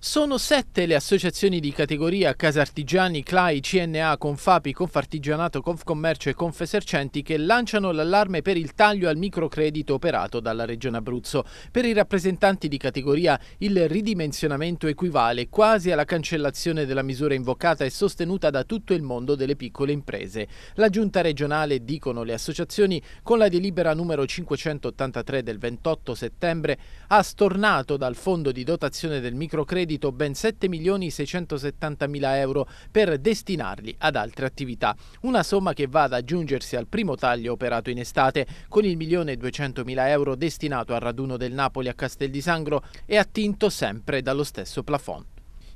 Sono sette le associazioni di categoria Casa Artigiani, CLAI, CNA, Confapi, Confartigianato, Confcommercio e Confesercenti che lanciano l'allarme per il taglio al microcredito operato dalla Regione Abruzzo. Per i rappresentanti di categoria il ridimensionamento equivale quasi alla cancellazione della misura invocata e sostenuta da tutto il mondo delle piccole imprese. La Giunta regionale, dicono le associazioni, con la delibera numero 583 del 28 settembre ha stornato dal fondo di dotazione del microcredito credito ben 7.670.000 euro per destinarli ad altre attività, una somma che va ad aggiungersi al primo taglio operato in estate, con il 1.200.000 euro destinato al raduno del Napoli a Castel di Sangro e attinto sempre dallo stesso plafond.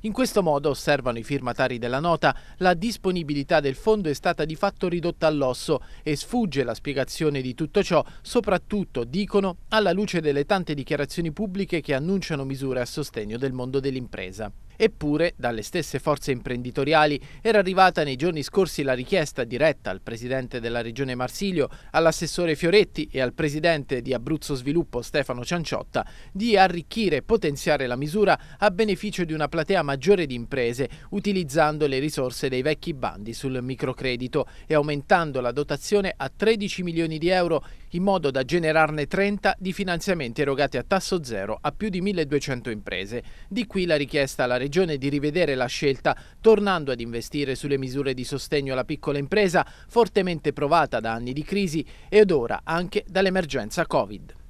In questo modo, osservano i firmatari della nota, la disponibilità del fondo è stata di fatto ridotta all'osso e sfugge la spiegazione di tutto ciò, soprattutto, dicono, alla luce delle tante dichiarazioni pubbliche che annunciano misure a sostegno del mondo dell'impresa. Eppure, dalle stesse forze imprenditoriali era arrivata nei giorni scorsi la richiesta diretta al presidente della regione Marsilio, all'assessore Fioretti e al presidente di Abruzzo Sviluppo Stefano Cianciotta di arricchire e potenziare la misura a beneficio di una platea maggiore di imprese, utilizzando le risorse dei vecchi bandi sul microcredito e aumentando la dotazione a 13 milioni di euro in modo da generarne 30 di finanziamenti erogati a tasso zero a più di 1200 imprese. Di qui la richiesta alla Regione di rivedere la scelta, tornando ad investire sulle misure di sostegno alla piccola impresa, fortemente provata da anni di crisi ed ora anche dall'emergenza Covid.